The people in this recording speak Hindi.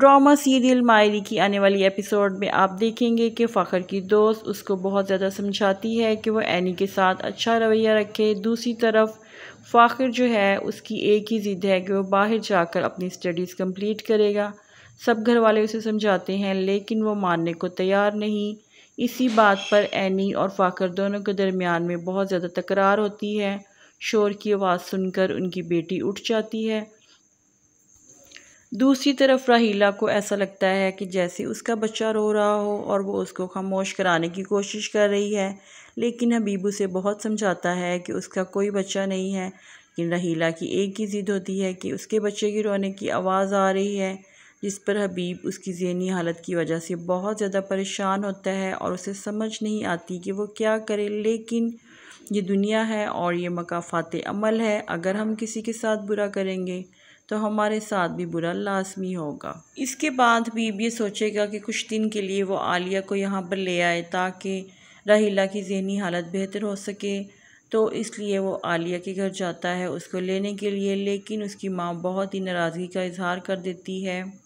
ड्रामा सीरियल मायरी की आने वाली एपिसोड में आप देखेंगे कि फ़खर की दोस्त उसको बहुत ज़्यादा समझाती है कि वह एनी के साथ अच्छा रवैया रखे दूसरी तरफ फ़ाखिर जो है उसकी एक ही ज़िद है कि वह बाहर जाकर अपनी स्टडीज़ कंप्लीट करेगा सब घर वाले उसे समझाते हैं लेकिन वो मानने को तैयार नहीं इसी बात पर एनी और फ़ाखर दोनों के दरमियान में बहुत ज़्यादा तकरार होती है शोर की आवाज़ सुनकर उनकी बेटी उठ जाती है दूसरी तरफ राहिला को ऐसा लगता है कि जैसे उसका बच्चा रो रहा हो और वो उसको खामोश कराने की कोशिश कर रही है लेकिन हबीब उसे बहुत समझाता है कि उसका कोई बच्चा नहीं है लेकिन रहीला की एक ही ज़िद होती है कि उसके बच्चे की रोने की आवाज़ आ रही है जिस पर हबीब उसकी जहनी हालत की वजह से बहुत ज़्यादा परेशान होता है और उसे समझ नहीं आती कि वो क्या करे लेकिन ये दुनिया है और ये मकाफात अमल है अगर हम किसी के साथ बुरा करेंगे तो हमारे साथ भी बुरा लाजमी होगा इसके बाद बीब ये सोचेगा कि कुछ दिन के लिए वो आलिया को यहाँ पर ले आए ताकि रहीला की जहनी हालत बेहतर हो सके तो इसलिए वो आलिया के घर जाता है उसको लेने के लिए लेकिन उसकी माँ बहुत ही नाराज़गी का इजहार कर देती है